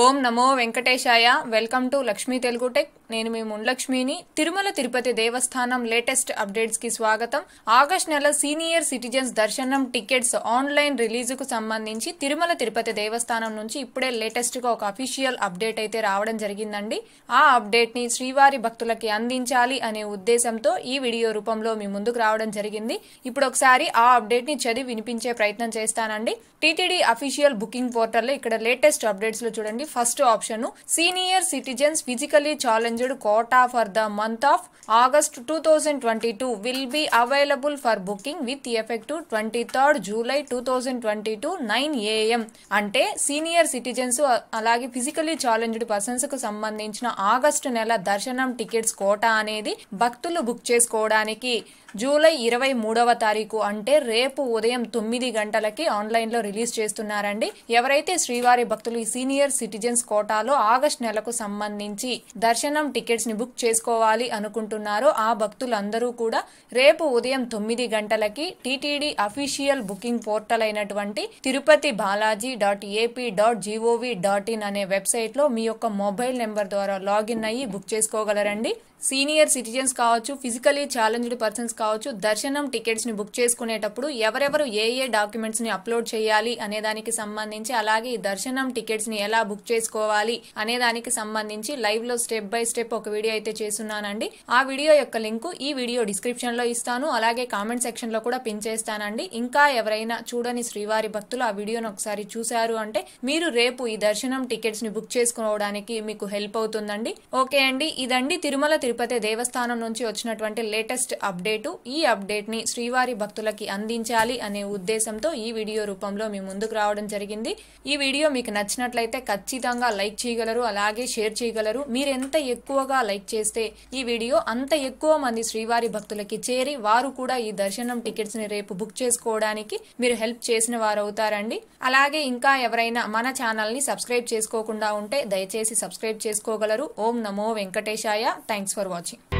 ఓం నమో వెంకటేశాయ welcome to Lakshmi Telugu tech నేను మీ ముండ్లక్ష్మిని తిరుమల తిరుపతి దేవస్థానం లేటెస్ట్ అప్డేట్స్ కి స్వాగతం ఆగస్ట్ నెల సీనియర్ సిటిజన్స్ దర్శనం టికెట్స్ ఆన్లైన్ రిలీజ్ కు సంబంధించి తిరుమల తిరుపతి దేవస్థానం నుంచి ఇప్పుడే లేటెస్ట్ గా ఒక అఫీషియల్ అప్డేట్ అయితే రావడం జరిగిందండి ఆ అప్డేట్ ని శ్రీవారి భక్తులకి అందించాలి అనే ఉద్దేశంతో ఈ వీడియో రూపంలో మీ ముందుకు రావడం జరిగింది ఇప్పుడు ఒకసారి ఆ అప్డేట్ ని చదివి వినిపించే ప్రయత్నం చేస్తానండి టీటీడీ అఫీషియల్ బుకింగ్ పోర్టల్లో ఇక్కడ లేటెస్ట్ అప్డేట్స్ లో చూడండి first option senior citizens physically challenge deposit quota for the month of August two thousand twenty two will be available for booking with effective twenty third July two thousand twenty two nine AM అంటే senior citizens అలాగే physically challenged persons కు సంబంధించిన August నెల దర్శనం tickets quota అనేది భక్తులు book చేసుకోవడానికి July ఇరవై మూడవ తారీఖు అంటే రేపు ఉదయం తొమ్మిది గంటలకి ఆన్లైన్లో రిలీజ్ చేస్తున్నారండి ఎవరైతే శ్రీవారి భక్తులు ఈ సీనియర్ సిటిజన్స్ కోటాలో ఆగస్ట్ నెలకు సంబంధించి దర్శనం టికెట్స్ ని బుక్ చేసుకోవాలి అనుకుంటున్నారో ఆ భక్తులందరూ కూడా రేపు ఉదయం తొమ్మిది గంటలకి టీటీడీ అఫీషియల్ బుకింగ్ పోర్టల్ అయినటువంటి Tirupati Balaji dot AP dot G O V dot in అనే వెబ్సైట్లో మీ యొక్క మొబైల్ నెంబర్ ద్వారా లాగిన్ అయ్యి బుక్ చేసుకోగలరండి సీనియర్ సిటిజన్స్ కావచ్చు ఫిజికలీ ఛాలెంజ్డ్ పర్సన్స్ కావచ్చు దర్శనం టికెట్స్ ని బుక్ చేసుకునేటప్పుడు ఎవరెవరు ఏ ఏ డాక్యుమెంట్స్ని అప్లోడ్ చేయాలి అనే దానికి సంబంధించి అలాగే దర్శనం టికెట్స్ని ఎలా బుక్ చేసుకోవాలి అనే దానికి సంబంధించి లైవ్లో స్టెప్ బై స్టెప్ ఒక వీడియో అయితే చేస్తున్నానండి ఆ వీడియో యొక్క లింక్ ఈ వీడియో డిస్క్రిప్షన్ లో ఇస్తాను అలాగే కామెంట్ సెక్షన్ లో కూడా పిన్ చేస్తానండి ఇంకా ఎవరైనా చూడని శ్రీవారి భక్తులు ఆ వీడియోను ఒకసారి చూశారు అంటే మీరు రేపు ఈ దర్శనం టికెట్స్ ని బుక్ చేసుకోవడానికి మీకు హెల్ప్ అవుతుందండి ఓకే అండి ఇదండి తిరుమల తిరుపతి దేవస్థానం నుంచి వచ్చినటువంటి లేటెస్ట్ అప్డేటు ఈ అప్డేట్ ని శ్రీవారి భక్తులకి అందించాలి అనే ఉద్దేశంతో ఈ వీడియో రూపంలో మీ ముందుకు రావడం జరిగింది ఈ వీడియో మీకు నచ్చినట్లయితే ఖచ్చితంగా లైక్ చేయగలరు అలాగే షేర్ చేయగలరు మీరెంత ఎక్కువ ఎక్కువగా లైక్ చేస్తే ఈ వీడియో అంత ఎక్కువ మంది శ్రీవారి భక్తులకి చేరి వారు కూడా ఈ దర్శనం టికెట్స్ ని రేపు బుక్ చేసుకోవడానికి మీరు హెల్ప్ చేసిన వారు అవుతారండి అలాగే ఇంకా ఎవరైనా మన ఛానల్ ని సబ్స్క్రైబ్ చేసుకోకుండా ఉంటే దయచేసి సబ్స్క్రైబ్ చేసుకోగలరు ఓం నమో వెంకటేశాయ థ్యాంక్స్ ఫర్ వాచింగ్